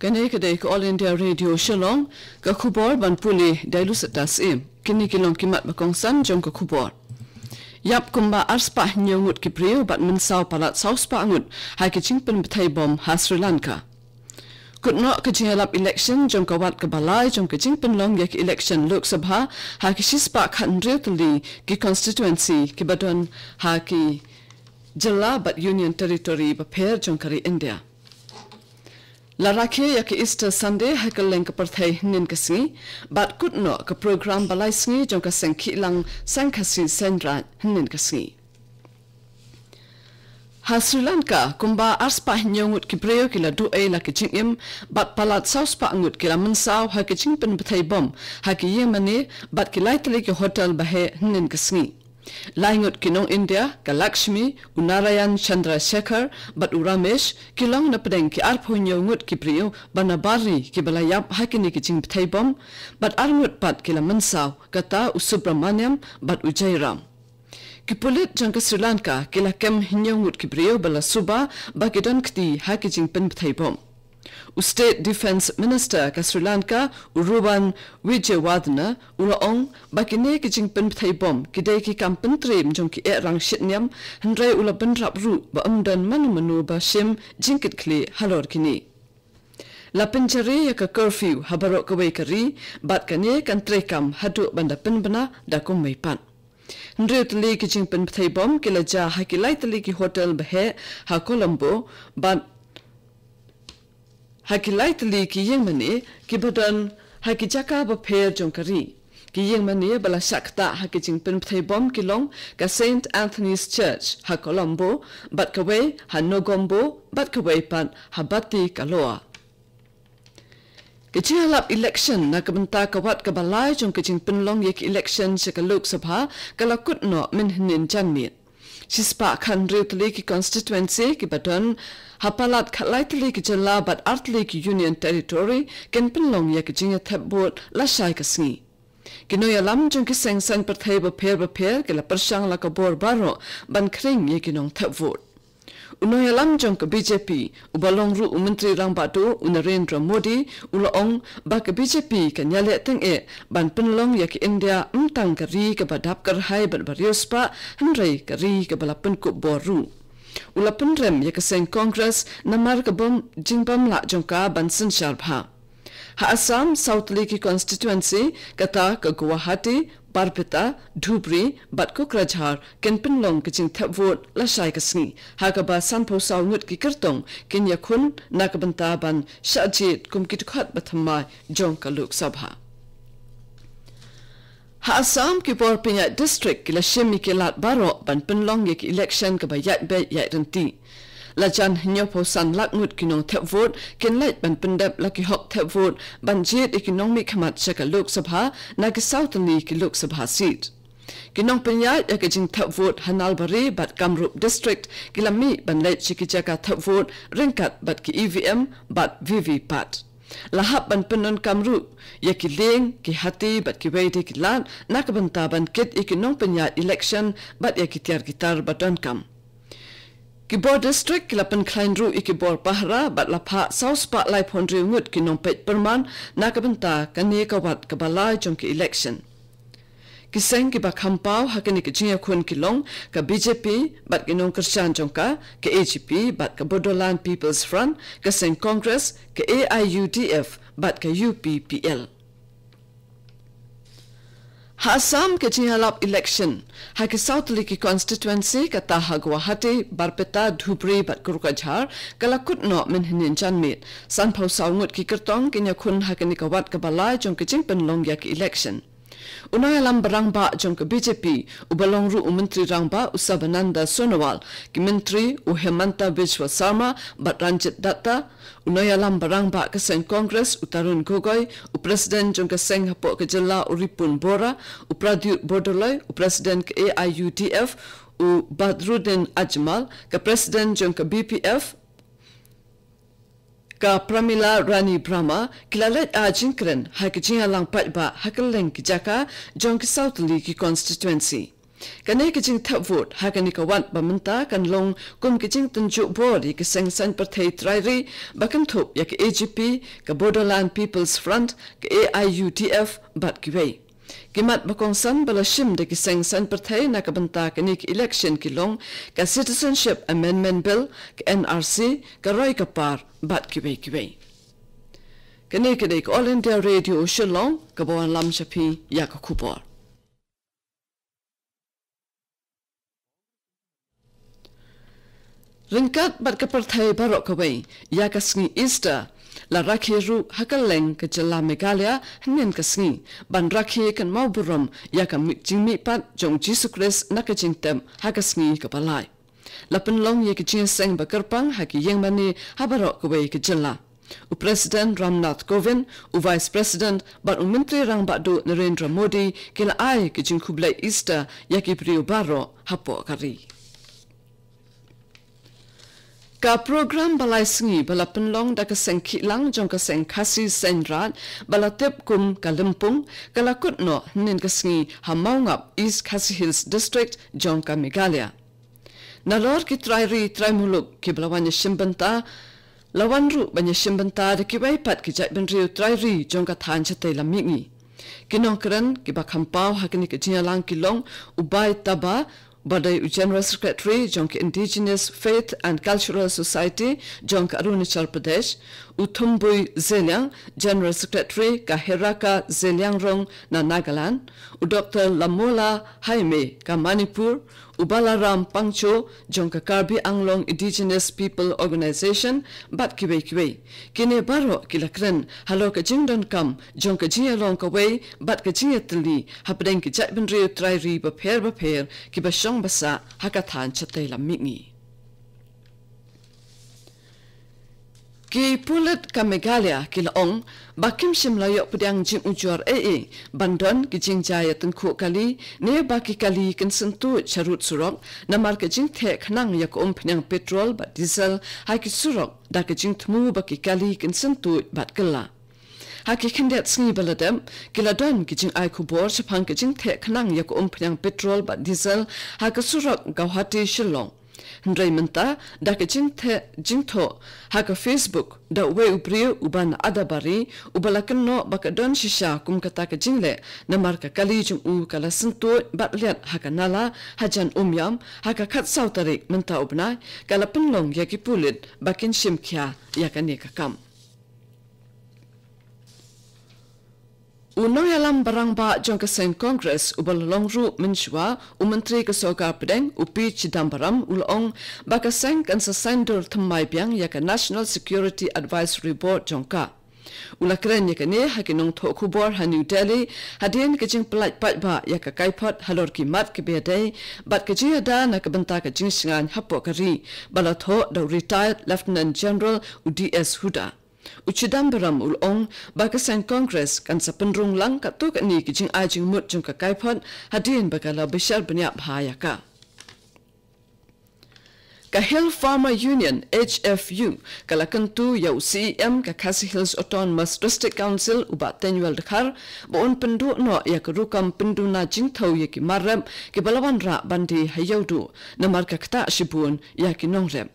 kene kede ko all india radio shillong ka khubor ban puli dari satas dasim. kini kilong kimat ba kong san jong ka yap kumba arspa nyongut ki priyo bat min palat sao spa angut hai ki ching pin bom ha sri lanka kut no ka election jong ke wat ka balai jong ka ching long yak election lok sabha ha ki shi spa khandre tuli ki constituency ki baton ha ki jilla bat union territory ba pher kari india La rakhe yak Easter Sunday hakal link par thai nin kasi but could not ka program balai sngi jong ka sen ki lang sang khasi sendra nin kasi Ha Sri Lanka kumba ars pa hnyongut ki preyo ki la du e la ki chingim but palat saus pa ngut ki la mun sao ha ki chingpen bthai bom ha ki yemane but ki laitle ki hotel bahe nin kasi Laingot kinong India, Galakshmi, Unarayan Chandra Chandrasekhar, bat Uramesh, kilong na pedeng ki arpo ngut ki priyo, banabari ki balayap hakini ki ching bom, but arngut pat ki mansaw, kata u Subramaniam, but Ujairam. Kipulit jangka Sri Lanka, kila kem hinyong ngut ki priyo bala suba, bakidon kti hakijing pen bom. State Defense Minister ka Sri Lanka Uruban Wijewadna ura ong bakine ki jingpen thai bom ki dei ki kampen trim jong ki er rang shit nyam hndre ula ban rap ru ba amdan manu manu ba shim jingkit kli halor kini la pinjari ya ka curfew habaro ka wei kari bat kane kan tre kam hadu banda pin bana da kum mai pan ndre tli ki jingpen thai bom ki la ja ha ki lai tli ki hotel ba ha colombo ban haki light li ki yeng mani ki badan haki jaka ba pair jong kari ki yeng mani bala shakta haki jing pin thai bom ki long ka saint anthony's church ha colombo bat kawe way ha no gombo but pan ha batti ka loa ke chihalap election na kamanta kawat wat ka balai jong ka jing pin long yek election se ka lok sabha ka lakut no min hinin chan mit ชิสปาคันเรือตลีกิคอนสติทเวนซีกิบัตันฮัปปาลัดคัดไลตลีกิจลาบัตอาร์ตลีกิยูเนียนเทริทอรีกันเป็นลงยากิจิงะเทบบูดและชายกสงีกินอยลัมจุงกิเซงเซงประเทศบเพียบเพียกิละประชังละกบอร์บารโรบันคริงยากินองเทบบูด unoya lamjong ke BJP ubalong ru menteri rambato unarendra modi ulong ba ke BJP kenyale teng e ban penlong ya ke india untang ke ke badap ker hai ban barius pa ke ri ke balapan ku boru ulapun rem ya ke sen kongres namar ke bom jingpam la jongka ban sen sharpha Ha Assam South Lake constituency Katak Guwahati Barpeta Dhubri Batkokrajhar Kenpinlong kiching thap vote lashai kasngi hakaba sanpo sau ngut ki kirtong kinya khun nakabanta ban shajit kumkit khat bathma jong ka lok sabha ha Assam ki por district ki lashimi ke lat baro ban pinlong ye ki election ka bayat be yatanti la chan nyo po san lak ngut kino thep vote kin lai ban pindap la ki hok thep vote ban je economic mi khamat chaka lok sabha na ki south ni ki lok sabha seat kinong pinya ek jin thep vote hanal bari bat kamrup district kilami ban lai chiki chaka thep vote rinkat bat ki evm bat vv pat lahap ban pinon kamru yaki leng ki hati bat ki weide ki lan nakabanta ban kit ikinong pinya election bat yaki tiar gitar bat don kam ki bo district ki lapen ru iki bor pahra bat la pha sau spa lai phon ri ngut ki pet perman nak ka ban ta ka ne ka bat ka election kiseng kibak ki ba kham pau ha ki long ka bjp bat ki nom christian jong ka ki agp bat ka bodoland people's front ka seng congress ki aiudf bat ka uppl Hassam ke jihalap election hak sautli ki constituency ka ta ha guwahati barpeta dhubri bat kuruka jhar kalakut no min hinin chan mit san phau saungut ki kirtong kinya khun hakani ka wat ka balai jong ke jing pen long ya ki election उनाय लम्बरांग बा जोंक बीजेपी उबलोंरु उमंत्री रांग बा उसबनंद सोनोवाल कि मंत्री उ हेमंत विश्व शर्मा बतरंजित दत्त उनाय लम्बरांग बा कसेन कांग्रेस उतरुन गोगोई उ प्रेसिडेंट जोंक सेंग हपो के जिल्ला उरिपुन बोरा उ प्रद्यु बोडोलय उ president A I U D F उ बद्रुद्दीन अजमल के प्रेसिडेंट जोंक BPF ka pramila rani brahma kilalet ajin kren hakjin alang patba hakleng jaka jong south league constituency kane kichin thap vote hakani ka wan bamanta kan long kum kichin tunju body ki seng san ri trairi bakam thop yak agp ka Borderland people's front ka aiutf bat kiwei Gimat bakongsan bala shim de giseng san pertay na kabanta kanik election ki long ka citizenship amendment bill ka NRC ka roi kapar bat kiwe kiwe. Kanik kanik All India Radio Shillong kabawan lam shapi ya ka kubar. Ringkat bat kapertay barok kawai ya ka sengi Easter La rakhi ru hakaleng ke jela Meghalaya hnen ke sngi. Ban rakhi kan mau burum ya ke mik jing pat jong Jesus Christ nak ke jing tem haka sngi ke palai. La penlong ye ke jing seng bakarpang haki yang mani habarok kewe ke jela. U President Ramnath Kovind, u Vice President, bat u Rang Bakdo Narendra Modi kila ai ke jing kublai Easter ya ke priu baro hapo kari ka program balai singi bala penlong da ka seng kilang jong ka seng sendrat bala tep kum ka lempung ka lakut no nin ka ha maungap east khasi hills district jong ka megalia nalor ki trai ri trai muluk ki balawan ye simbenta lawan ru banya simbenta de ki bai pat ki jai ben trai ri jong ka than cha tai lamik ni kinokran ki ba khampau ha ki ki long ubai taba the General Secretary the Indigenous Faith and Cultural Society Jong Arunachal Pradesh, Uthumbui Zeliang General Secretary Kaheraka Zeliang Rong na Nagaland, U Dr. Lamola Haime ka Manipur, Ubalaram Pangcho, Jonka Karbi Anglong Indigenous People Organization, Bat Kiwe Kiwe. Kine Baro Kilakren, Halo Ka Jingdon Kam, Jonka Jia Long Kawe, Bat Ka Jia Tili, Hapdenki Jaipan Rio Tri Riba Pair bapair Pair, Basa, Hakatan Chatela Mingi. Ki pulut kamegalia ki laong, bakim sim layok pedang jim ujuar ee, bandon ki jing jaya tengkuk kali, ne baki kali kan sentu carut surok, namar ke jing teh kenang yak om penyang petrol bat diesel, hai ki surok, da ke jing temu baki kali kan sentu bat gelap. Haki kendiat sengi baladam, gila don gijing ai kubor sepang gijing tek kenang yaku umpenyang petrol bat diesel, haka surak gawhati shillong ndrai minta daka jingto jingto haka facebook da we upri uban adabari ubalakin no baka don shisha kum kata ka jingle na marka kali jing u kala sinto batliat haka nala hajan umyam haka kat sautari minta ubna kala penlong yaki pulit bakin shimkya yakani kakam. U noi alam barang ba jong kesen kongres u longru menchwa u menteri kesoka pedeng u pich dambaram u long ba kesen kan sesen dur temai biang ya ke National Security Advisory Board jongka. U la keren ya ke ne haki nong to kubor ha New Delhi hadien ke jing pelat pat ba ya ke kaipot halor ki mat ke bia day bat ke jing ada na ke benta ke jing singan hapo kari bala to da retired Lieutenant General u DS Huda. Uchidam Buram Ul Ong, Bakasan Congress, kan lang katuk tu kat ni kijing ajing mut jung ka kaipot, hadirin bakala besar banyak bahaya ka. Ka Farmer Union, HFU, kala kentu ya CEM ka Kasi Hills Autonomous District Council ubat tenyual dekar, baun pendu no ya kerukam pendu na jing tau yaki ki marrem, ki balawan rak bandi hayaudu, namar ka ketak shibun ya nongrem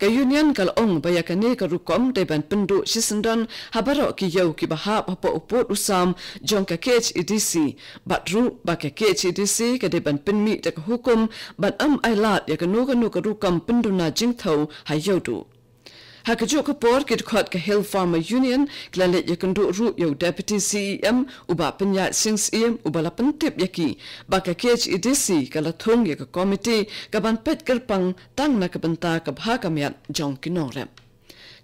ke union kal ong ba ya kane ka rukom te ban pindu shisandan habaro ki yau ki baha papo upo usam jong ka kech idc e but ru ba ke kech idc e ke te ban pin mi te ka hukum but am ai lat ya ka no ka no ka rukom pindu na jing thau ha yau Ha ka joka por ki tukot ka Hill Farmer Union, gila let ya kendo root yo Deputy CEM, uba penyat sings EM, uba la pentip ya ki. Ba ka kej EDC, ka la thong ya komite, ka pet gerpang, tang na ka benta ka bha ka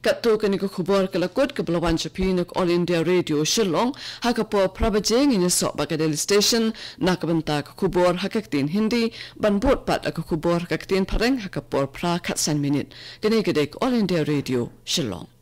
kat tu kini ko khubor ke lakut ke belawan chapin ke all india radio shillong ha ka po prabajeng ini sok ba ka delhi station na ka banta ka khubor ha ka tin hindi ban bot pat ka khubor ka tin pareng ha ka por pra khat san minute kini ke dek all india radio shillong